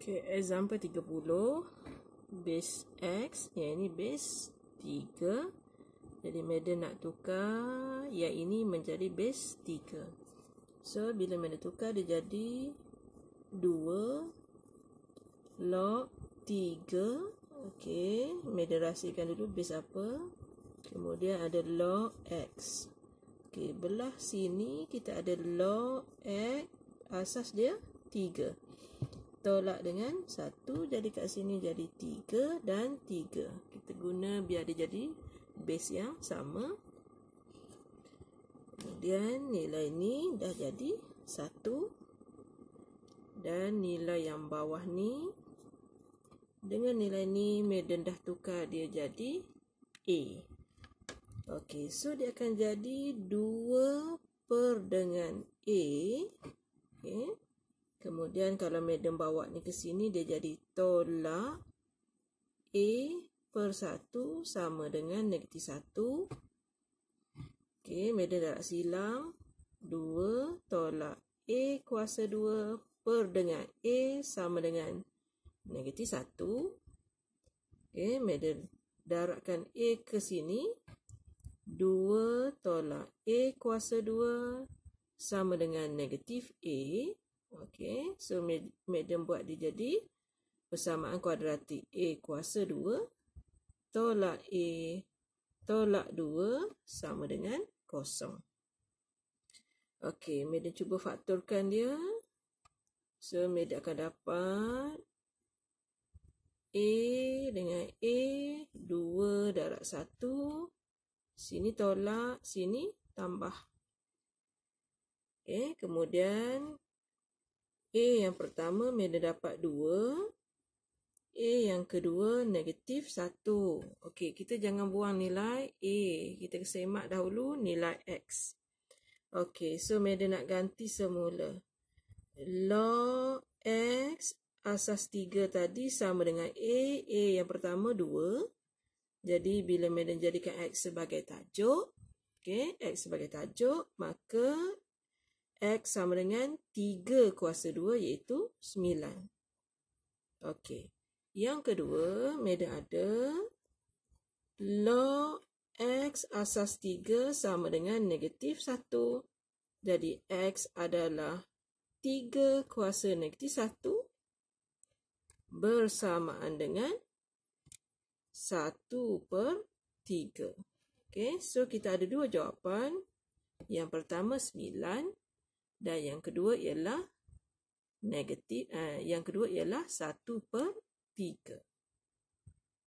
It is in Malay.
Okay, example 30 base X yang ini base 3 jadi Madden nak tukar yang ini menjadi base 3 so bila Madden tukar dia jadi 2 log 3 ok Madden rahsiakan dulu base apa kemudian ada log X ok belah sini kita ada log X asas dia 3 tolak dengan 1 jadi kat sini jadi 3 dan 3 kita guna biar dia jadi base yang sama kemudian nilai ni dah jadi 1 dan nilai yang bawah ni dengan nilai ni medan dah tukar dia jadi A ok so dia akan jadi 2 per dengan A ok Kemudian kalau madam bawa ni ke sini dia jadi tolak A per 1 sama dengan negatif 1. Okey, madam darat silang. 2 tolak A kuasa 2 per dengan A sama dengan negatif 1. Okey, madam darabkan A ke sini. 2 tolak A kuasa 2 sama dengan negatif A. Okey, so medium buat dia jadi persamaan kuadratik A kuasa 2 tolak A tolak 2 sama dengan kosong. Okey, medium cuba faktorkan dia. So, medium akan dapat A dengan A, 2 darab 1. Sini tolak, sini tambah. Okey, kemudian A yang pertama Meda dapat 2 A yang kedua negatif 1 Okey, kita jangan buang nilai A Kita semak dahulu nilai X Okey, so Meda nak ganti semula Log X asas 3 tadi sama dengan A A yang pertama 2 Jadi bila Meda jadikan X sebagai tajuk Okey, X sebagai tajuk Maka X sama dengan 3 kuasa 2 iaitu 9. Okey. Yang kedua, meda ada log X asas 3 sama dengan negatif 1. Jadi X adalah 3 kuasa negatif 1 bersamaan dengan 1 per 3. Okey, so kita ada dua jawapan. Yang pertama dan yang kedua ialah negatif Eh yang kedua ialah satu per tiga.